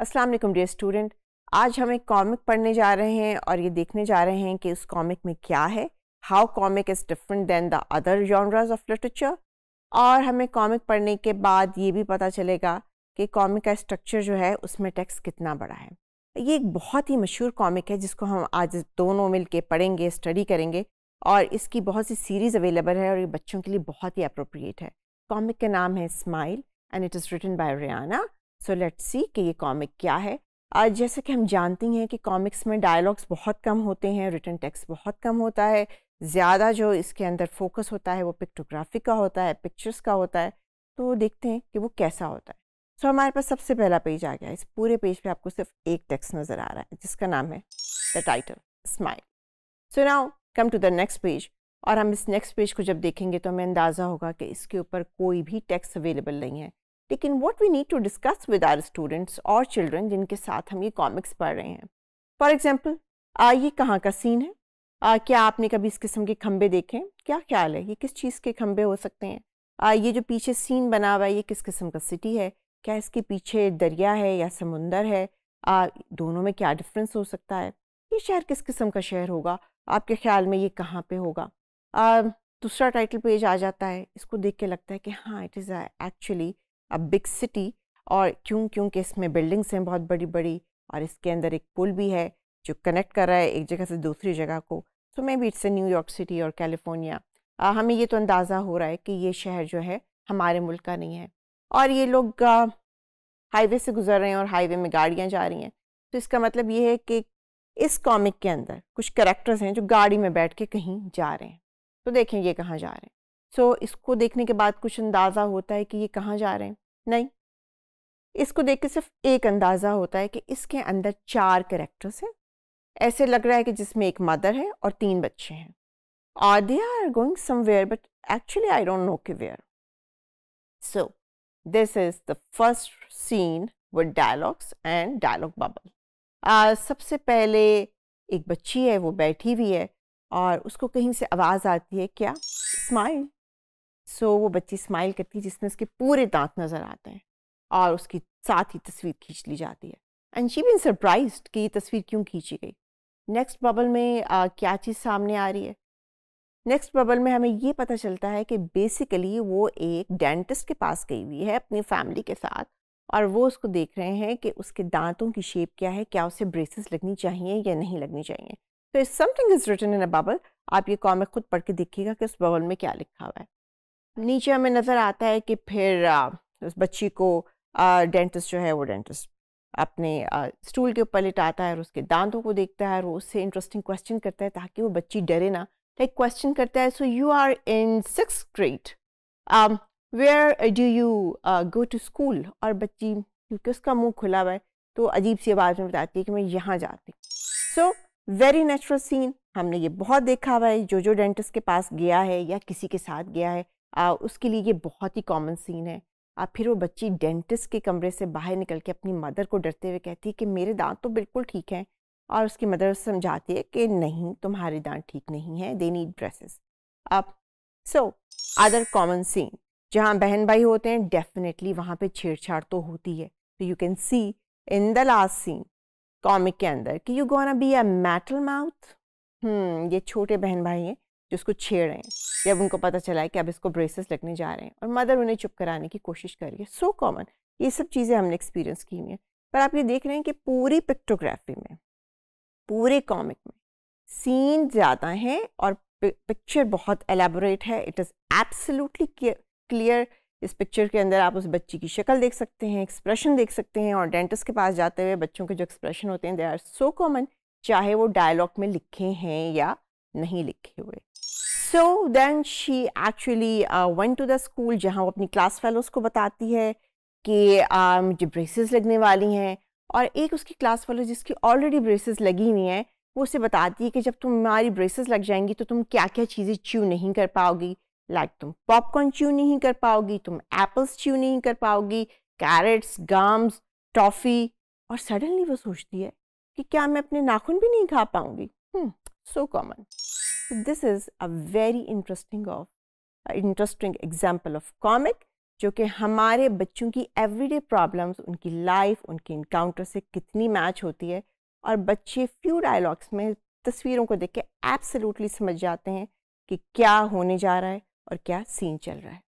अस्सलाम वालेकुम dear student आज हम एक कॉमिक पढ़ने जा रहे हैं और ये देखने जा रहे हैं कि उस कॉमिक में क्या है how comic is different than the other genres of literature और हमें कॉमिक पढ़ने के बाद ये भी पता चलेगा कि कॉमिक का स्ट्रक्चर जो है उसमें टेक्स्ट कितना बड़ा है ये एक बहुत ही मशहूर कॉमिक है जिसको हम आज दोनों मिल के पढ़ेंगे स्टडी करेंगे और इसकी बहुत सी सीरीज़ अवेलेबल है और ये बच्चों के लिए बहुत ही अप्रोप्रिएट है कॉमिक का नाम है smile and it is written by Riana so let's see कि ये कॉमिक क्या है आज जैसे कि हम जानती हैं कि कॉमिक्स में डायलॉग्स बहुत कम होते हैं रिटर्न टेक्स बहुत कम होता है ज़्यादा जो इसके अंदर फोकस होता है वो पिक्टोग्राफी का होता है पिक्चर्स का होता है तो देखते हैं कि वो कैसा होता है सो so, हमारे पास सबसे पहला पेज आ गया इस पूरे पेज पे आपको सिर्फ एक टेक्स्ट नज़र आ रहा है जिसका नाम है the title smile so now come to the next page और हम इस नेक्स्ट पेज को जब देखेंगे तो हमें अंदाज़ा होगा कि इसके ऊपर कोई भी टेक्स्ट अवेलेबल नहीं है लेकिन what we need to discuss with our students और चिल्ड्रन जिनके साथ हम ये कॉमिक्स पढ़ रहे हैं फॉर एग्ज़ाम्पल ये कहाँ का सीन है आ, क्या आपने कभी इस किस्म के खम्भे देखे हैं क्या ख्याल है ये किस चीज़ के खम्भे हो सकते हैं आ, ये जो पीछे सीन बना हुआ है ये किस किस्म का सिटी है क्या इसके पीछे दरिया है या समुंदर है आ, दोनों में क्या डिफरेंस हो सकता है ये शहर किस किस्म का शहर होगा आपके ख्याल में ये कहाँ पे होगा दूसरा टाइटल पेज आ जाता है इसको देख के लगता है कि हाँ इट इज़ एक्चुअली अब बिग सिटी और क्यों क्योंकि इसमें बिल्डिंग्स हैं बहुत बड़ी बड़ी और इसके अंदर एक पुल भी है जो कनेक्ट कर रहा है एक जगह से दूसरी जगह को so maybe it's a New York city और कैलिफोर्निया हमें ये तो अंदाज़ा हो रहा है कि ये शहर जो है हमारे मुल्क का नहीं है और ये लोग हाईवे से गुजर रहे हैं और हाईवे में गाड़ियाँ जा रही हैं तो इसका मतलब ये है कि इस कॉमिक के अंदर कुछ करेक्टर्स हैं जो गाड़ी में बैठ के कहीं जा रहे हैं तो देखें ये कहाँ जा रहे हैं सो so, इसको देखने के बाद कुछ अंदाज़ा होता है कि ये कहाँ जा रहे हैं नहीं इसको देख के सिर्फ एक अंदाज़ा होता है कि इसके अंदर चार करेक्टर्स हैं ऐसे लग रहा है कि जिसमें एक मदर है और तीन बच्चे हैं are they are going somewhere but actually I don't know के where so this is the first scene with dialogues and dialogue bubble सबसे पहले एक बच्ची है वो बैठी हुई है और उसको कहीं से आवाज़ आती है क्या स्माइल सो वो बच्ची स्माइल करती है जिसमें उसके पूरे दांत नज़र आते हैं और उसकी साथ ही तस्वीर खींच ली जाती है एंड शी बीन सरप्राइज कि ये तस्वीर क्यों खींची गई नेक्स्ट बबल में आ, क्या चीज़ सामने आ रही है नेक्स्ट बबल में हमें ये पता चलता है कि बेसिकली वो एक डेंटिस्ट के पास गई हुई है अपनी फैमिली के साथ और वो उसको देख रहे हैं कि उसके दांतों की शेप क्या है क्या उसे ब्रेसेस लगनी चाहिए या नहीं लगनी चाहिए तो if something is written in a bubble आप ये कॉमिक खुद पढ़ के देखिएगा कि उस बबल में क्या लिखा हुआ है नीचे हमें नज़र आता है कि फिर उस बच्ची को डेंटिस्ट जो है वो डेंटिस्ट अपने स्टूल के ऊपर लिटाता है और उसके दांतों को देखता है और उससे इंटरेस्टिंग क्वेश्चन करता है ताकि वो बच्ची डरे ना लाइक क्वेश्चन करता है so you are in six grade where do you go to school और बच्ची क्योंकि उसका मुंह खुला हुआ है तो अजीब सी आवाज़ में बताती है कि मैं यहाँ जाती सो वेरी नेचुरल सीन हमने ये बहुत देखा हुआ है जो जो डेंटिस्ट के पास गया है या किसी के साथ गया है आ, उसके लिए ये बहुत ही कॉमन सीन है आ, फिर वो बच्ची डेंटिस्ट के कमरे से बाहर निकल के अपनी मदर को डरते हुए कहती है कि मेरे दांत तो बिल्कुल ठीक हैं और उसकी मदर समझाती है कि नहीं तुम्हारे दांत ठीक नहीं हैं दे नीड ब्रेसेस अब सो अदर कॉमन सीन जहाँ बहन भाई होते हैं डेफिनेटली वहाँ पे छेड़छाड़ तो होती है तो you can see in the last scene comic के अंदर कि you gonna be a metal mouth ये छोटे बहन भाई हैं जो उसको छेड़ रहे हैं जब उनको पता चला है कि अब इसको ब्रेसेस लगने जा रहे हैं और मदर उन्हें चुप कराने की कोशिश कर रही है सो कॉमन ये सब चीज़ें हमने एक्सपीरियंस की हुई हैं पर आप ये देख रहे हैं कि पूरी पिक्टोग्राफी में पूरे कॉमिक में सीन ज़्यादा हैं और पिक्चर बहुत एलेबोरेट है इट इज़ एब्सोल्युटली क्लियर इस पिक्चर के अंदर आप उस बच्ची की शक्ल देख सकते हैं एक्सप्रेशन देख सकते हैं और डेंटिस्ट के पास जाते हुए बच्चों के जो एक्सप्रेशन होते हैं दे आर सो कॉमन चाहे वो डायलॉग में लिखे हैं या नहीं लिखे हुए so then she actually went to the school जहाँ वो अपनी क्लास फेलोज़ को बताती है कि uh, मुझे ब्रेसेस लगने वाली हैं और एक उसकी क्लास फेलो जिसकी ऑलरेडी ब्रेसेस लगी हुई हैं वो उसे बताती है कि जब तुम्हारी ब्रेसेस लग जाएंगी तो तुम क्या क्या चीज़ें च्यू नहीं कर पाओगी लाइक तुम पॉपकॉर्न च्यू नहीं कर पाओगी तुम एप्पल्स च्यू नहीं कर पाओगी कैरेट्स गम्स टॉफ़ी और सडनली वो सोचती है कि क्या मैं अपने नाखून भी नहीं खा पाऊँगी so common So this is a very interesting of interesting example of comic जो कि हमारे बच्चों की एवरीडे प्रॉब्लम्स उनकी लाइफ उनके इनकाउंटर से कितनी मैच होती है और बच्चे फ्यू डायलॉग्स में तस्वीरों को देख के एब्सोल्युटली समझ जाते हैं कि क्या होने जा रहा है और क्या सीन चल रहा है